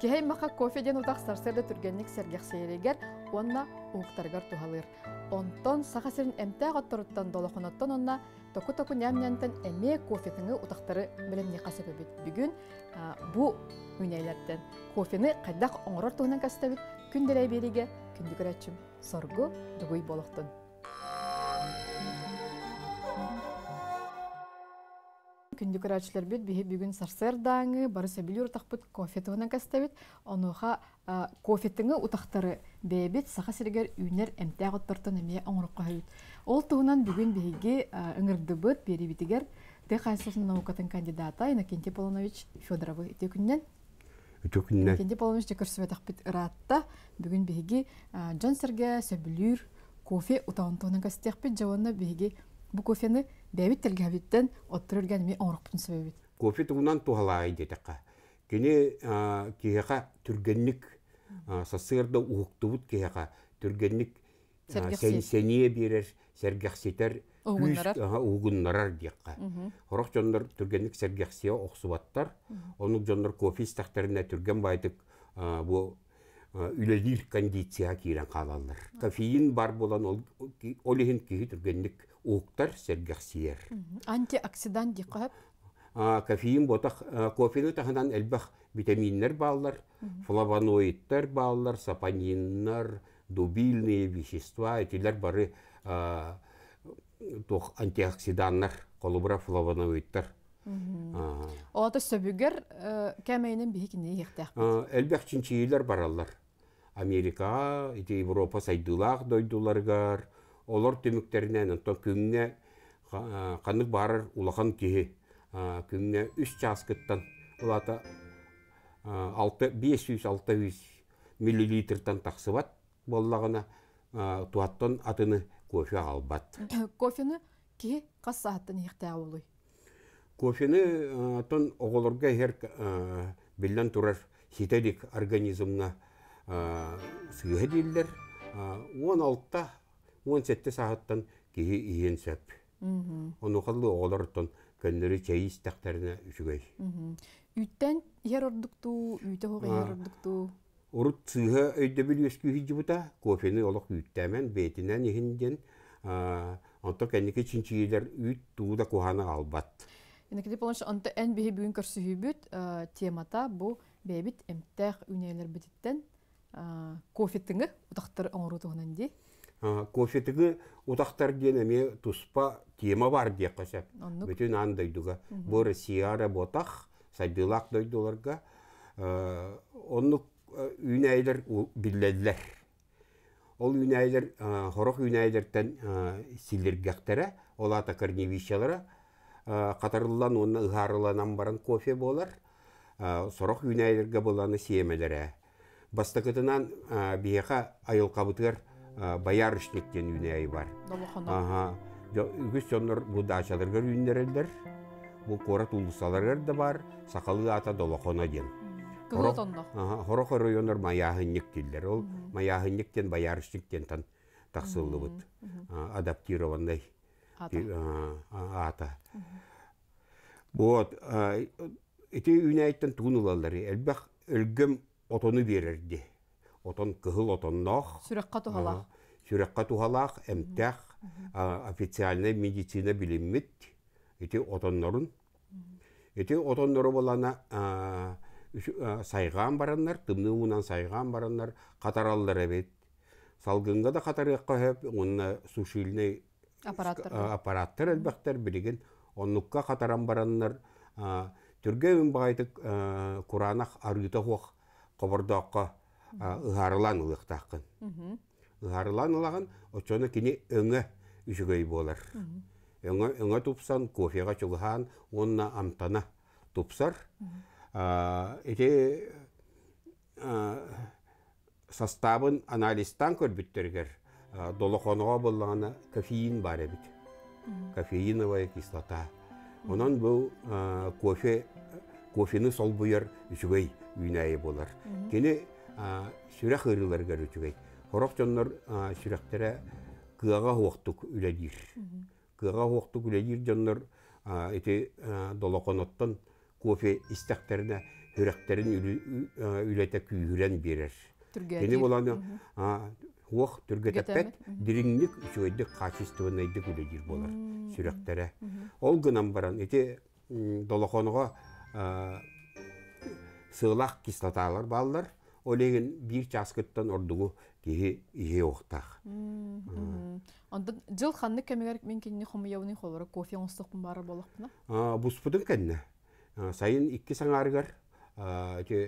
Кехей мақа кофеден утақсарсырды түргенник сергексейлегер, онна уңқтаргар туғалыр. Онтон сақасырын әмті ағаттырыттан долақыноттан онна току-току нәмнентен әме кофетіңі утақтары білімне қасып өбет. Бүгін бұ үнейлерден кофені қайдақ оңырыр туғынан кәсітәбет, күн күндік бериге сорғы соргу болықтын. күндік күндү көрәчләрбит биһи бүгін сарсер даңы барысы билүр тахпыт кофе тыгына кастабит бет кофе тыңы утактары бебит саха сиргер үнер эмтә готтортон әме оңырыққа хөйт ол үңірді бұт бері ыңырдыбыт берибитигер қайсылсын науқатын кандидата Иннокентий Полонович Федоровы күннен үтөкүннэ кенде полунуч көрсөбөтөх бит ыраатта бүгүн биһиги жон серге сөбүлүүр кофе утаунтуунан көстөхпит жабонна биһиги бу кофени ми кофе сергехситер угуннарар диякка. Хорох жоннор түргенник сергяхсия оксубаттар, онук жоннор кофе истактарына түрген байтык бу үлелир кондиция кирен калалар. Кофеин бар болан ол олихин кихи түргенник уктар сергехсиер Антиоксидант диякка. Кофеин ботак кофени тахынан элбах витаминнер баалар, флавоноидтер баалар, сапониннар, дубильные вещества, этилер бары тох антиоксиданнар колубра флавоноидтар Олата сөбүгер э, кәмәйнен бихикинде яктак. Элбәк чинчилер бараллар. Америка, ити Европа сайдылах дойдуларгар. Олар төмүктеринен то күңне канык барыр улахан киһи. Күңне 3 часкыттан улата 6 алты 600 миллилитрдан тақсыбат боллағына туаттан атыны кофе албат. Кофені қас қассааттан ихтаа болуй. Кофені тон оголорга хер билен турар хитедик организмна сүйе диллер. Он алтта, он сетте сағаттан кихи иен сөп. Оны қалды оголор тон көндері чәй істәқтәріне үшігей. Үйттен ер ұрдықту, үйті хоғы ер ұрдықту? Урут цыга өйдөбіл өскү хиджибута кофени олық үйттәмен бетинен ехінден, онтық әнеке чинчиелер үйт тууда кухана албат. Енеке деп олыншы, онты эн бейі бүгін көрсі бүйт темата бұ бебит әмттәқ үнейлер бітіттен кофеттіңі ұтақтыр оңыру тұғынан де? Кофеттіңі ұтақтар ден әме тұспа тема бар де қашап. Бүтін ан дойдуға. Бұл сияра ботақ, сабилақ дойдуларға. Оннық Үнайлер билләдләр. Ол үнәйдер, хорох үнәйдерттен ол ата корневищалары, қатарылан оны ғарыланан баран кофе болар, сорох үнәйдерге боланы сиемелері. Бастықытынан бияқа айыл қабытығыр деген үнәй бар. Үгіз сонлар бұда ашалырғыр бұл қорат да бар, сақалы ата долақона Хорох районлар маяхынник келдер. Ол маяхынниктен баярыштиктен тан тақсылы бұд. Адаптированный ата. Вот. Эти үйнәйттен туын ұлалар. Әлбәқ үлгім отоны берерді. Отон кығыл отоннақ. Сүрекқа тұхалақ. Сүрекқа тұхалақ, әмтәқ, официальный медицина біліммет. Эти отоннорын. Эти отонноры болана E, сайған бараннар, тымны унан сайған бараннар, алдыр әбет. Салғынға да катар қойып, онына сушиліне аппараттар әлбәқтер білеген, онныққа қатаран бараннар, түрге үнбағайтық құранақ э, арыйта қоқ, қобырдаққа ұғарылан ұлықтаққын. Ұғарылан ұлаған, өңі үшігей болар. Өңі тупсан, кофеға чүгіған, онна амтана тупсар. Эти составын анализтан көрбіттергер. Долохоноға болғаны кофеин бар ебіт. Кофеиновая кислота. Онан бұл кофе, кофені сол бұйыр үшігей үйнайы болар. Кені сүрәқ ұрыларгер үшігей. Хорық жонлар сүрәқтері кыаға хоқтық үләдір. Кыаға хоқтық үледір жонлар эти долохоноттан кофе истәктеріне хүрәктерін үләтә э, күйірен берер. Ені боланы оқ түргетәппәт діріңнік үшөйдік қачыстығынайдық үледер болар сүрәктәрі. Ол гынан баран, еті долақонуға э, сылақ кислоталар баллар, олеген бір часкыттан ордугу кеге ие оқтақ. Онда жыл ханны кәмегәрік мен кеніне хомыяуны қолыры кофе оңыстықпын бары болықпына? Бұспыдың кәніне сайын икки саңаарыгар же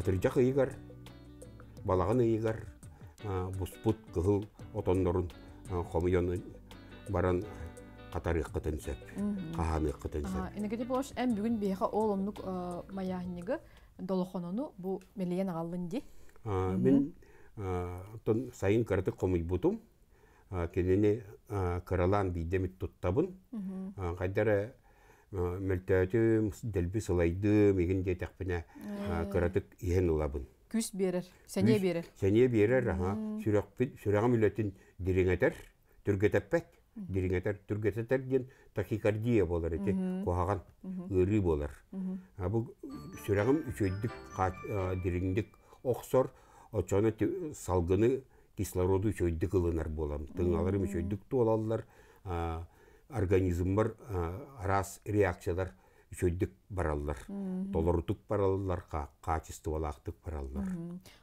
атырыжак ыйыгар балагын ыйыгар буспут кыһыл отоннорун хомуйон баран катарыыккытын сөп каханыккытын сөп энегеде болош эм бүгүн биэха ооломнук маяхиниги долохонону бу мелиен агаллын ди мен тон сайын кырты комуйбутум кенени кыралаан бийдемит туттабын кайдара мөлтәтім дәлбі сылайдым еген де тәқпіне қыратық ә. иен ұлабын. Күс берер, сәне берер. Сәне берер, аға, сүрағым үлетін диреңетер, түргетәппәт, диреңетер, түргететер ген тахикардия болар еті, қоғаған өрі болар. Бұл сүрағым үшөйдік, диреңдік оқсор, очоны салғыны кислороду үшөйдік ылынар болам. Тыңаларым үшөйдік туалалар, организмбар рас реакциялар үчөйдік бараллар толорутук бараллар качестволаактык бараллар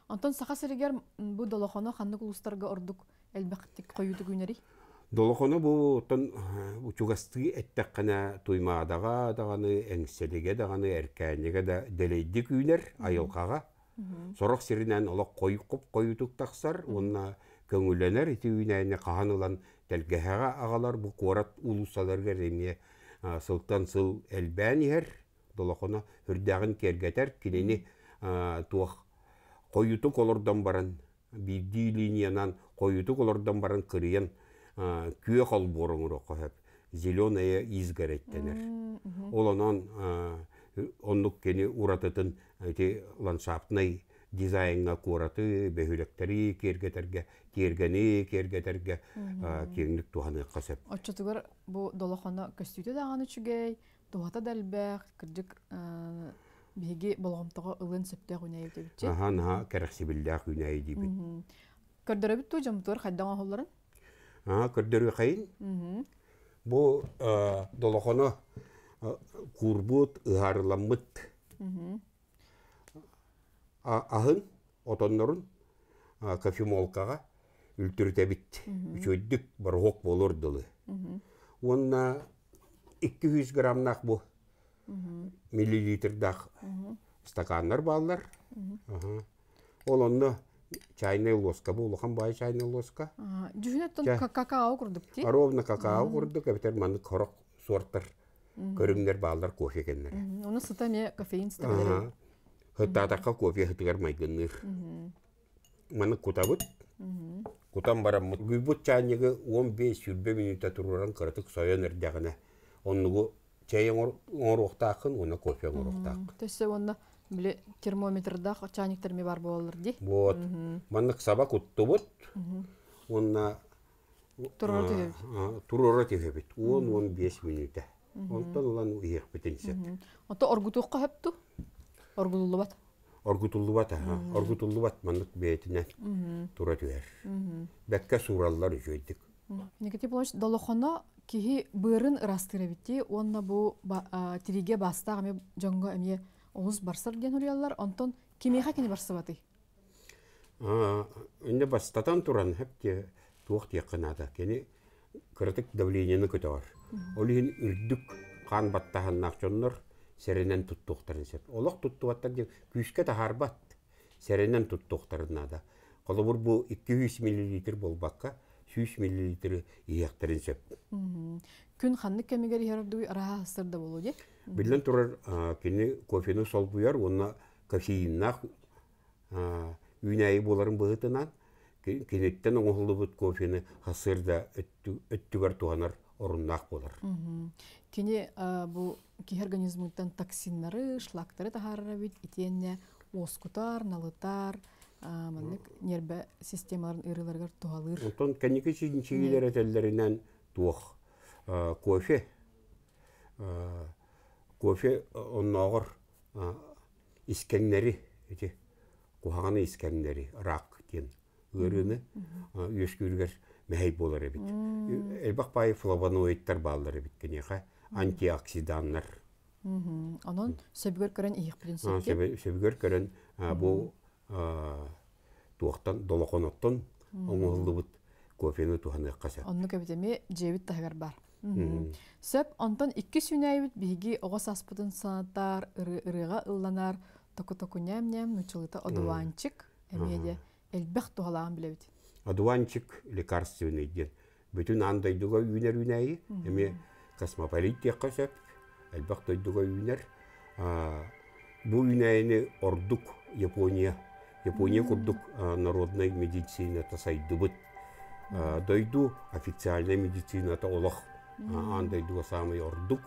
онтон саха сиригер бу долохоно ханнык кулустарга ордук элбактик коюдук үнери долохоно бу оттон учугастыы эттек гана туймаадага даганы эңселиге даганы эркээниге да делейдик үйнер айылкага сорох сиринен олок коюкуп коюдук таксар уна көңүленер ити үйнээне тәлгәһәгә ағалар бу корат улусаларга реме сылтан сыл әлбән иһәр долохоно кергәтәр кинени туах койуту колордан барын биди линиянан койуту колордан барын кырыен күйе қал борыңыр оқыһып зеленая оланан оннук кени уратытын эти ландшафтный дизайнга кураты бөһүлөктери киргетерге киргени киргетерге кирник туханы касеп отчотугар бу долохоно көстүтө даган үчүгей дуата далбах кырдык биги болгомтого ылын сөптө хүнэй дебитчи аха наха керексибиллах хүнэй дебит көрдөрөбүт ту жомтур хайдан оһолларын аха көрдөрү хайын бу долохоно курбут ыхарламыт ахын отоннорун кофемолкага үлтүртебит үчөйдүк барохок болор дылы онна икки жүз граммнах бу миллилитрдак стакандар баалар ол чайная ложка бу улахан бай чайная ложка жүгүнөттон какао курдук ти ровно какао курдук эбетер маны корок сорттар көрүңнөр баалар кофе экеннер уну сыта ме кофеин hıtaataka kopiya hıtıgar maygınır. Manı kutabıt, kutam baramıt. Gübüt çanyıgı 15-20 minuta tururan kırtık soyan erdağına. Onlugu кофе, oruqtaqın, ona kopiya oruqtaq. Tösse Он он минута. Он Онта Оргутуллубат. Оргутуллубат, ага. Оргутуллубат маннык бетине тура түер. Бәккә сураллар үҗөйдик. Никити Плоч долохоно киһи бырын ырастыра битти, онна бу тириге баста ами жоңго эмие Оғыз барсар ген урияллар, онтон кимеха кини барсабаты. А, инде бастатан туран хепте туох тиякынада. Кени критик давлениены көтөр. Ол үндүк кан баттаһын нахчоннор серенен туттуктарын сеп. Олох туттуаттар же күйүшкө тахарбат. Серенен туттуктарына да. Колобур бу 200 мл болбакка 100 мл ийектарын сеп. Күн ханны кемигер ярдуй рахастырда болу же. Билен турар кини кофени сол буяр, онна кофеинна үйнәйі боларын бұғытынан, кенеттен оңғылы бұт кофені хасырда өттігер туғанар орыннақ болар. Кені бұл кихи организмыттан токсиннары шлактары тахарара бит итенне оскутар налытар маннык нерве системаларын ырыларга туалыр онтон каники чинчилер этеллеринен туох кофе кофе э, онногор искеннери эти куханы искеннери рак тен өрүмө өшкүргөр мәй болар эбит элбак бай флавоноидтар баалар эбит кенеха антиоксиданнар. Онон сөбігер көрін иық принципке? Сөбігер көрін э, бұл э, туақтан, долақоноттан оңылды кофени кофені туғаны қаса. Онны көбітеме жевіт тағар бар. Сөп онтан икі сүйнәйбіт бігі оғас аспытын санаттар, ырыға ұлланар, току-току нәм-нәм, нучылыта одуанчик, әмеде, әлбәқ туғалаған білебіт. Одуанчик лекарственный ден. Бүтін андайдуға үйлер үйнәйі, әме космополит деп қасап, әлбақ тойдығы үйінер. Бұл үйінәйіні ордық Япония, Япония құрдық народной медицина тасайды бұд. Дойду официальная медицина та олақ, андайдуға самый ордық,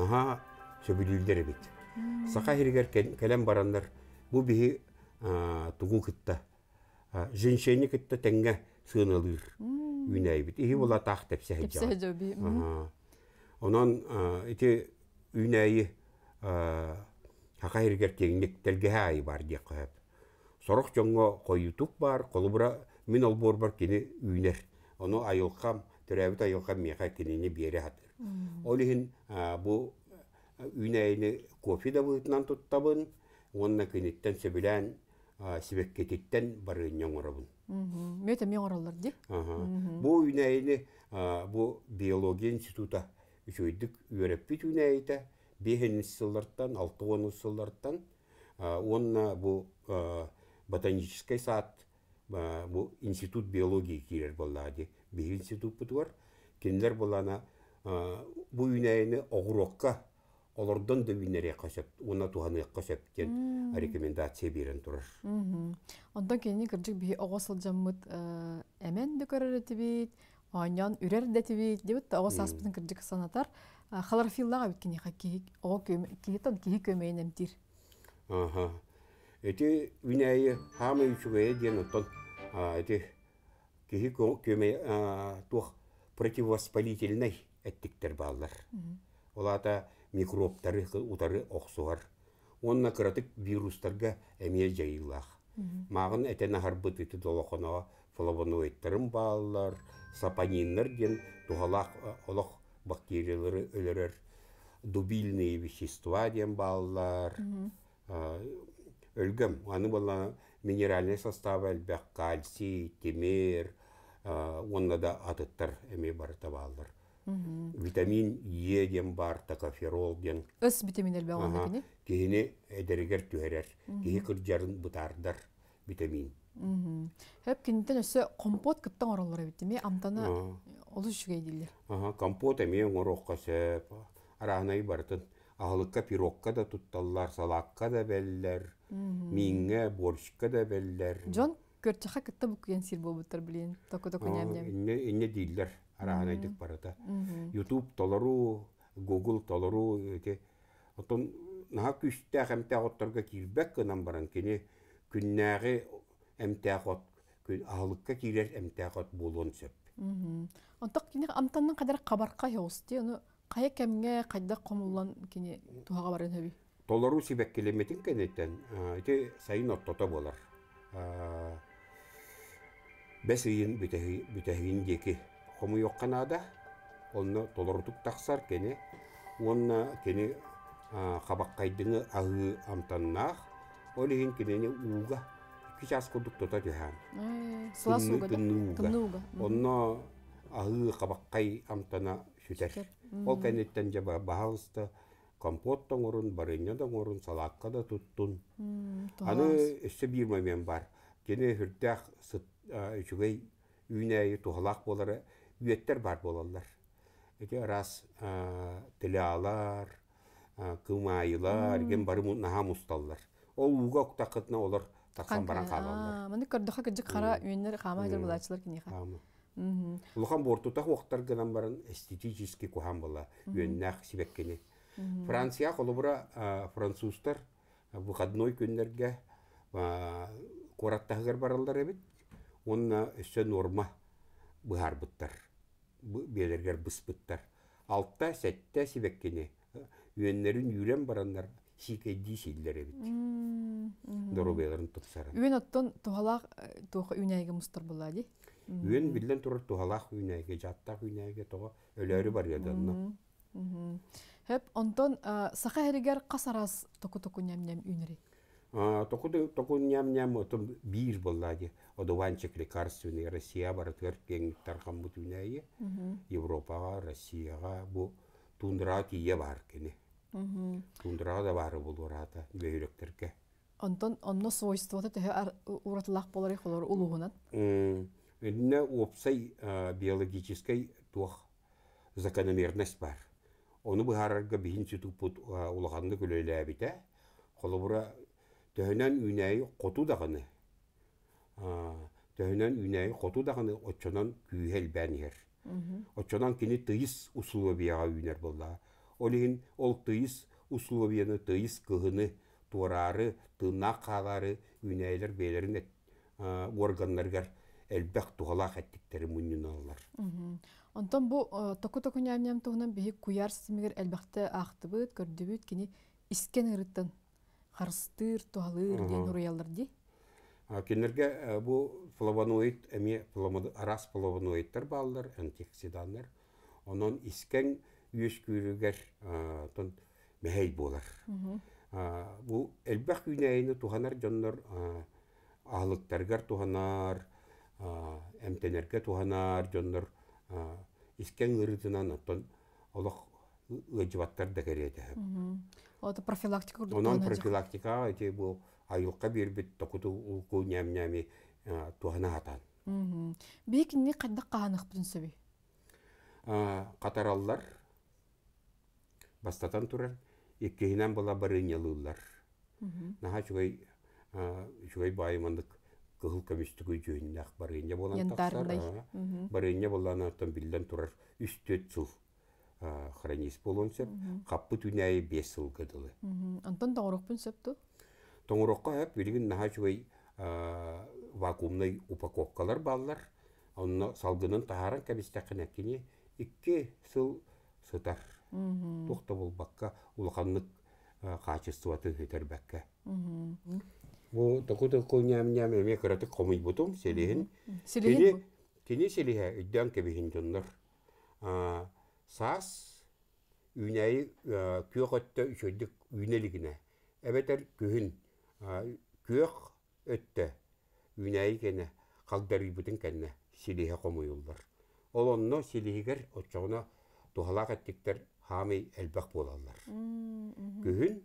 наға сөбілілдер бет. Сақа хергер кәлем барандар, бұл бігі тұғу күтті. Женщені күтті тәңге сыналыр. Үйінәйі бет. Ихи бола тақ тәпсі хәджа. Онон ити үнәйі хақа ергер тегінек тәлгеға айы бар дек қойып. Сорық жоңға қойытық бар, қолыбыра мен ол бор бар кені үйнер. Оны айылқам, түрәбіт айылқам меға кенені бері хатыр. Олығын бұ үйнәйіні кофе да бұйтынан тұттабын, онына кенеттен сөбілән себеккететтен барын еңұрабын. Мөте мен оралар деп? Бұ үйнәйіні бұ биология института үшөйдік үйрәппі түйнәйті, бейхен сылларттан, алты оны сылларттан, онна бұл ботанический сад, бұл институт биологии келер болады, бей институт бұтуар, кендер болана бұл үйнәйіні оғырыққа, олордон да үйнәре қосып, оны туғаны қосып, кен рекомендация берін тұрыр. Онда кені кірджік бей оғысыл жаммыт әмен э, дөкәрі бейт, оньон үрер деп дебит оос аспытын кырдык санатар халарфиллага биткини хакки о киетон киһи көмөйнемтир аха эти виняйы хамы үчүгэй ден оттон эти киһи көмөй тух противовоспалительный эттиктер баалар олата микробтары утары оксуар онна кыратык вирустарга эмие жайыллах маагын эте нахарбыт ити долохоноа флавоноидтарын баалар, сапониннер ден олық э, олох бактериялары өлөрөр дубильные вещества ден баалар. Өлгөм, аны бала минеральный составы әлбәк кальций, темир онна да атыттар эме бар Витамин Е ден бар, токоферол ден. Өс витамин әлбәк онна біне? Кейіне әдірігер түһәрер, кейі күрджарын витамин. Хәп киндән өсө компот күптән ораллар бит ми амтана олы шугай диләр. Аха, компот эми оңорокка сәп. Араны бартын. Аһлыкка пирокка да тутталлар, салакка да бәлләр. Мингә борщка да бәлләр. Джон көрчәхә кәттә бу көн сир булып тор билен. Токода көням дим. Инне инне диләр. Араны дик барата. YouTube толару, Google толару эти. Отон нахак үстә һәм тә отторга кирбәк кынан баран кине күннәре эмтээхот аалыкка киирер эмтэхот буолуон сөп онтох кини амтаннан кадар кабарка хеости ону кая кемге кайда комуллан кини тухага барын хөби толору сибеккелеметин кенеттен ити сайын оттото болар бес ыйын бүтөһүйүн деки кому йокканада онно толорутук тахсар кене онна кени кабаккайдыңы агы амтаннаах олиин кинени ууга кичас курдук тота түһән. Сыласуга тымнуга. Онно амтана Ол жаба компот салатка да туттун. Аны бар. Кене хүрдәк сыт үчүгей үйнәйі тухалак болары бар болалар. Эти раз таксан баран кабалдар. Мында көрдөкө кэджик хара үйүннөр хамайдыр булачылар кини ха. Улухан бортутак уктар гынан баран эстетический кухан була үйүннөх сибеккени. Франция холобура француздар выходной күннерге кораттагыр баралдар эбит. Онна өсө норма быгарбыттар. Белергер быспыттар. Алтта сәтте сибеккени. Үйүннөрүн үйрен барандар сикейди сииллер эбит доробеларын туксара үен оттон тухалаах э, туха үнәйге мустар болады? үен білден турар тухалаах үнәйге жаттаах үнәйге тога өлөрү бар яданна Хеп онтон э, саха херигер касарас току току ням ням үнери току току ням ням отон бир боллади одованчик лекарственный россия бар төркен тархам бут үнәйе европага россияга бу тундра кие бар кене тундура да бары бул урата бөйрөктөркө онтон онно свойствота тэхэ ұратылақ болар холор улугунат Инна опсай биологической туақ закономерность бар. Оны бұхарарға бейін сүтік бұт ұлғанды күлейлі әбіті. Э. Қолы бұра төхінен үйнәйі қоту дағыны. Төхінен үйнәйі қоту дағыны отчынан күйел бәнігер. Отчынан кені тұйыс ұсылы бияға үйнер болла. Олин ол тыйыс условияны тыйыс күгіні, турары тына қалары үнәйлер белерін органнаргар әлбәк туғалақ әттіктері мүннен алалар. Онтан бұл току току нәмнем тұғынан бігі куяр сімігер әлбәқті ақты бұд, көрді искен кені іскен ұрыттан қарыстыр, туғалыр, ден ұруялар дей? Кенерге э, бұл флавоноид, әме арас флавоноидтар балдар, антиоксиданлар. Онан іскен үйес күйрүгер тон мәһей болар. Бу элбах күнәйне туханар жоннор аһлыктаргар туханар, эмтенерге туханар жоннор искен ырытынан оттон олох ыжыбаттар да кереді. Ота профилактика үрдік. Онан профилактика, әте бұл айылқа бербет тоқыту ұлқу нәм-нәме туғана атан. Бейкінне қайдақ қағанық бұдын сөбей? Қатараллар, бастатан турар иккиһинэн була барыня лыыллар наһа чугай чугай бааймандык кыһыл көмүстүгү жөөннәк барыня болан тахсар барыня болана турар сыл хронист болон сөп каппы түнәйи бес сыл кыдылы тоңорокпун сөпту тоңорокко эп билигин наһа чугай вакуумный упаковкалар балар онно салгынын сыл тухта бул бакка улаханнык э, качествоты хитер бакка бу токута кунямням эме кыраты комый бутум селихин селихин тени селихе үддән кебихин туннар э, сас үнәйі э, күйөкөттө үчөдүк үйнелигине эбетер күһүн күйөк өттө үнәйі кене калдарыбытын кенне силихе комуюлдар олонно силихигер отчогуна тухалак эттиктер хами элбах болаллар. Күһүн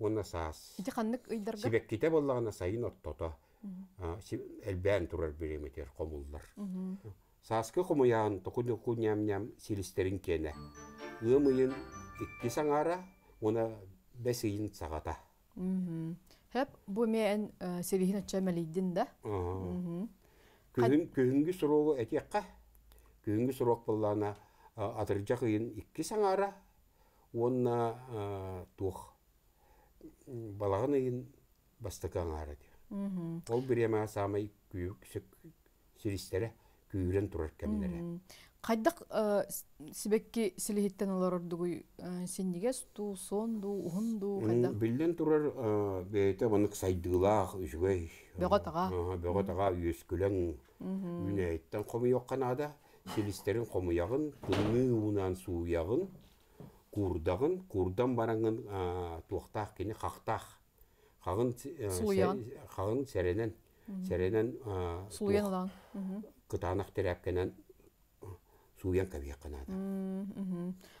уна саас. Диханнык ыйдарга. Сибек ките боллагына сайын оттото. Элбән турар береметер комуллар. Сааскы комуян токуны кунямням силистерин кене. Ыымыйын икки саңара уна бесыйын сагата. Хәп бу мен э, сирихин чәмәлидин да. Күһүн күһүнгү суроо қа? Күһүнгү суроо боллана атыржақ ын икки саңара онна туох балағын ыйын бастыка аңара деп ол биреме самай күйүк сиристере күйүрен турар кемнере Қайдық сибекки силихиттен олар ордугуй сенниге сту сонду ухунду қайдақ? Билден турар бейте манык сайдылақ үшгөй. Бөгот аға. Бөгот аға үйескілен. Үйне айттан қоми йоққан ада хилистерин хомуягын кынны унан сууягын курдагын курдан барангын туактаах кини хактаах хагын э, хагын серенен серенен сууян лан кытаанах терепкенен сууян кабия канада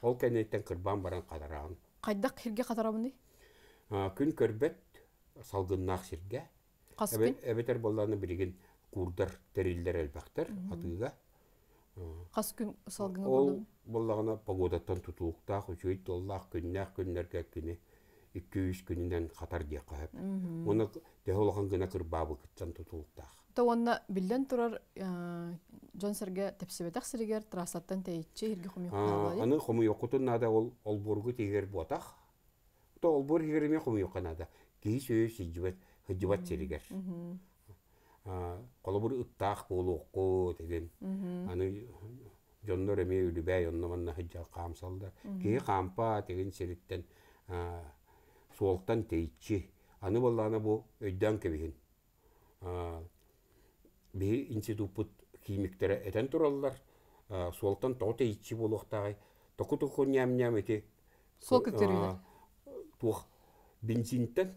ол кенеттен кырбан баран кадарагын кайдак хирге кадарабын күн көрбөт салгыннаах сирге эбетер болланы биригин курдар терілдер элбактар атыга Қас күн салғыны Ол боллағына погодаттан тұтуықтақ, үшөйт толлақ күннәқ күннәрге күні, 200 күнінен қатар де қағып. Оны дәуілған гына кірбабы күттен тұтуықтақ. Тауанна білден тұрар э, жон сәрге тәпсебетақ сірігер трасаттан тәйітші елге құмы оққанады. Аны құмы оқытын нада ол олборғы тегер бұатақ. Ол бұр егеріме құмы оққанады. Кейс өйі сүйжібет сірігер. Қолабыр ұттақ болуққу деген. Аны жоннор эми үлүбәй онноманна хыджал қамсалда. Кей қампа деген сериттен суолтан тейітші. Аны боллана бу өйдән кебихин. Би институт химиктері әтен тураллар. Суолтан тоғы тейчи болуқтағай. току току ням-ням эти Сол кеттерігілер? бензинтен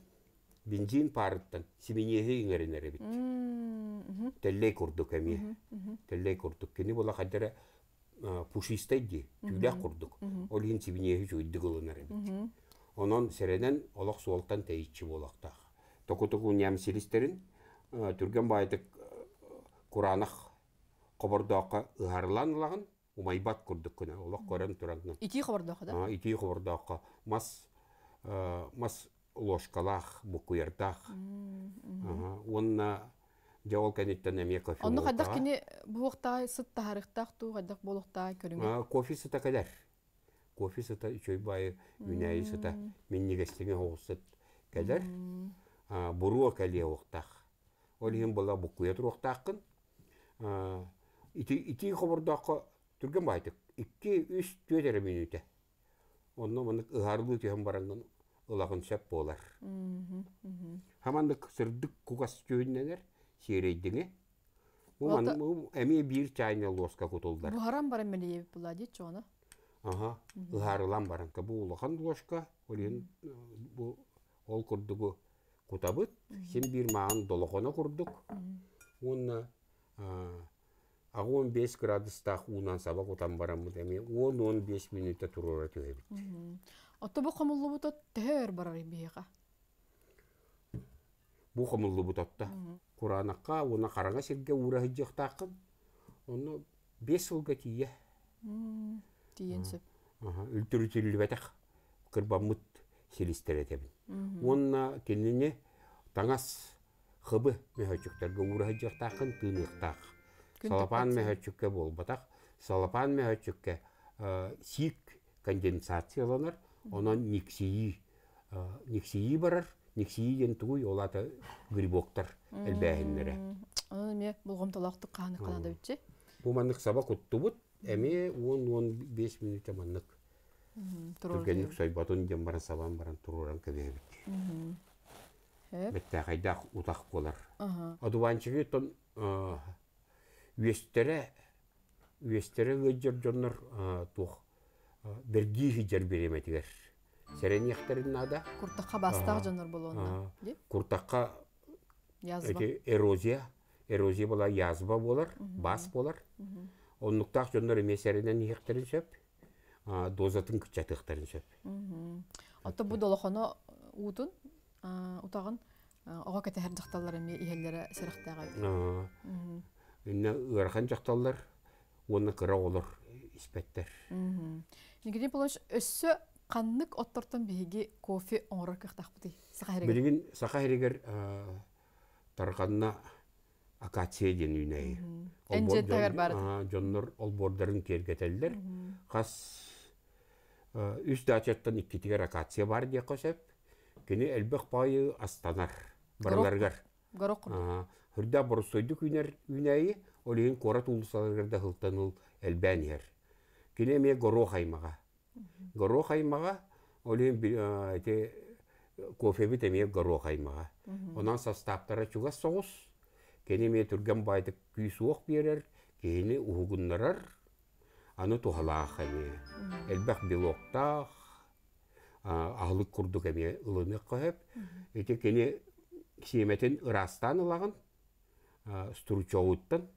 бензин парыттан семенеге иңеренере бит. Теллей курдук эми. Теллей курдук кини бола хаддара э, пушистай ди, түлях курдук. Ол хин семенеге жүйдік олынары бит. Онон серенен олақ суолтан тәйітчі болақтақ. Току-току ням селистерін э, түрген байтық э, куранах қобырдақы ұғарланылағын умайбат курдук күнә олок көрән тураңнан. Ити қобырдақы да? Ити қобырдақы. Мас мас ложкалах, букуердах. Онна жауал кәнеттен әме кофе Онны қадақ кені бұлықта, сытта харықтақ ту, қадақ болықта көріңе? Кофе сыта кәдәр. Кофе сыта үшөй бай, үнәйі сыта, мен негестіңе оғысыт кәдәр. Бұруа кәле оқтақ. Олығын бола букует оқтаққын. Ити қобырдақы түрген байтық. 2-3-4 минуте. Онны мұны ығарлы түйен баранған ылағыншап болар. Хамандық сырдық кугас жөйіннәнер серейдіңе. Э. Әме бір чайны лоска құтылдар. Бұғарам баран мәлі ебіп бұла дейт жоны? лошка, ол күрдігі құтабыт, сен бір маған долығына э, құрдық. Оны ағы 15 градустақ сабақ ұтан әме 15 минутта Оттобу қомыллыбутот тәһөр барар биһиға. Бу қомыллыбутотта. Куранаққа, уна қараңа сирге ура хиджақтақын. Оны бес ылга тие. Тиенсіп. Аха, үлтүрүтүлү бетек. Кырбамыт силистеретебин. Онна келине таңас хыбы мөхөчүктөргө ура хиджақтақын тыныктақ. Салапан мөхөчүкке болбатақ. Салапан мөхөчүкке э, сик конденсацияланар онан никсии э, никсии барар никсии ден туй ол ата грибоктар элбээхиннере эме булгомтолактык кааны канада бүтчи буманнык саба куттубут эме он он беш минут аманнык тургенник сойбатун дем баран сабан баран туруран кебеебит беттаахайдаах утах болар одуванчиги тон үестере э, үестере ыджыр жоннор э, туох берди жер береметигер. Серени ахтарын ада. Куртакка бастак жаныр болонна. Куртакка эрозия, эрозия бола язба болар, бас болар. Оннуктак жаныр эмесеринен ихтерин сөп, дозатын кычат ихтерин сөп. Ата бу долохоно утун, утагын ага кетер жакталар эме ийеллере серихтага. Инне ырхан жакталар, оны кыра олар испеттер. бұл үш өссі қаннык оттортон бейге кофе оңрор кыхтахпыты. Сахайрегер. сақа әрегер э, тарганна акация ден үнәй. Әнжет тагар бар. Жонлар ол бордарын кергетелдер. Қас э, үш дачаттан иккитигер акация бар де қосып, Кини элбек байы астанар. Барларгар. Горок. Хүрдә борсойдык үнәр үнәйи. Олейін қорат ұлысаларғарда ғылтаныл әлбән ер. Киле ме горох аймаға. Горох аймаға, олим те кофе бит ме горох аймаға. Онан составтары чуга соус. Кене ме түрген күйс оқ берер, кейіні угуннарар, аны тухалаах эме. Элбэх белоктах, ағылык курдук эме ылынык көхеп. эти кене семетин ырастан ылагын, стручоуттан,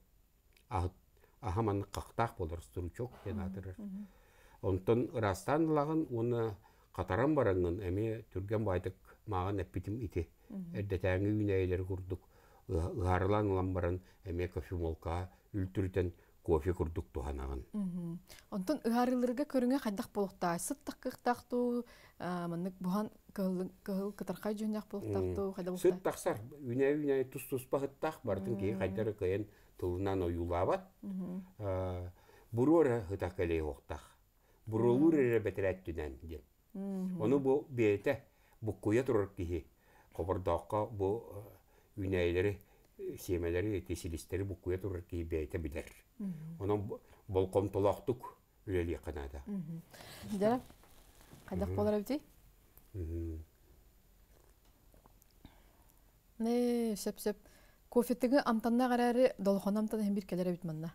ағыт ахаманны кактаах болор стручок ден атырыр онтон ырастан ылагын уны катаран бараңын эми түрген байтык маған эппитим ити эрдетээңи үйнэйлер курдук ыарылан ылан баран эме кофемолка үлтүртен кофе курдук туханагын онтон ыарылырга көрүңө хайдах болукта сыттак кыктактуу мынык бухан кыыл кытаркай жөнжак болуктактуу хайда болукта сыттаксар үйнэ үйнэ тус тус бахыттах бардын кии хайдары кыйын тылынан оюлабат. Бурур хытак келей оқтақ. Бурулур эре бетерәт түнән ден. Оны бу бете бу куя турыр киһи. Кобырдаққа бу үнәйләре семеләре тесилистәре бу куя турыр киһи бете билер. Оның бұл комтолақтук үлелі қанада. Дәрі, қайдақ болар әбдей? Не, сөп-сөп. Кофетігі амтанна қарары долхон амтан хем биркелері бітманна.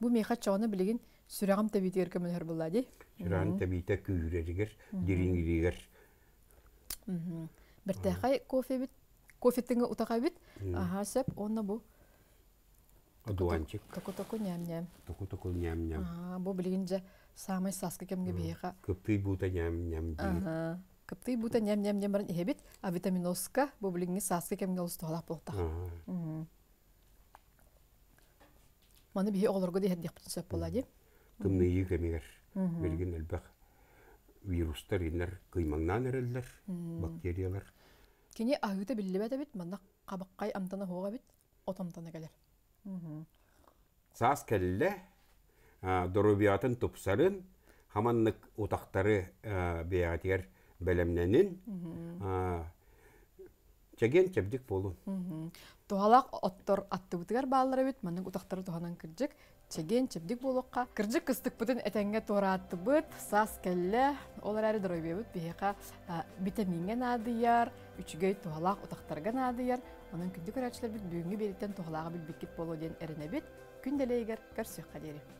Бу мейхат чоғаны білеген сүрағам табиті ерке мүнхер бұлла дей? Сүрағам табиті күйірерігер, дереңгерігер. Бір тәқай кофе бит, кофетіңі ұтаға біт, аға сәп, онна бұл Одуванчик. Току-току ням-ням. Току-току ням-ням. Бу білген же самый саскы кемге бейіға. Көптей бұта ням-ням дейді. Капты бута нем нем нем хебит, а витаминоска бублинги саски кемге олстолап болта. Маны бие олорго дехет дехпит сөп болады. Кымны ии кемегер. Белген элбах вирустар инер кыймаңнан эрелдер, бактериялар. Кини агыта биллебе бит, манна қабаққай амтана хоға бит, отамтана келер. Сас келле, доробиятын тупсарын, хаманнык утақтары беятер, бәлемнәнен чеген чәбдік болу. Тухалақ оттор аттыбытыгар баалары бит, манның утақтары туханан кірджік, чеген чәбдік болуққа. Кірджік кыстык бүтін әтәңге тора аттыбыт, сас кәлі, олар әрі дұрой бебіт, бейеқа витаминге надыяр, үчігей тухалақ утақтарға надыяр, манның күндік өрәчілер бит, бүгінгі береттен тухалағы бит бекет болу ден әріне бит, күнделейгер көрсіққа дері.